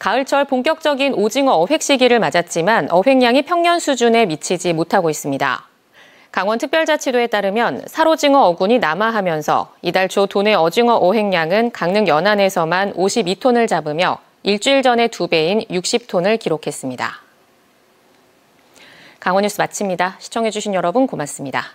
가을철 본격적인 오징어 어획 시기를 맞았지만 어획량이 평년 수준에 미치지 못하고 있습니다. 강원특별자치도에 따르면 사로징어 어군이 남하하면서 이달 초 도내 어징어 어획량은 강릉 연안에서만 52톤을 잡으며 일주일 전에 두배인 60톤을 기록했습니다. 강원뉴스 마칩니다. 시청해주신 여러분 고맙습니다.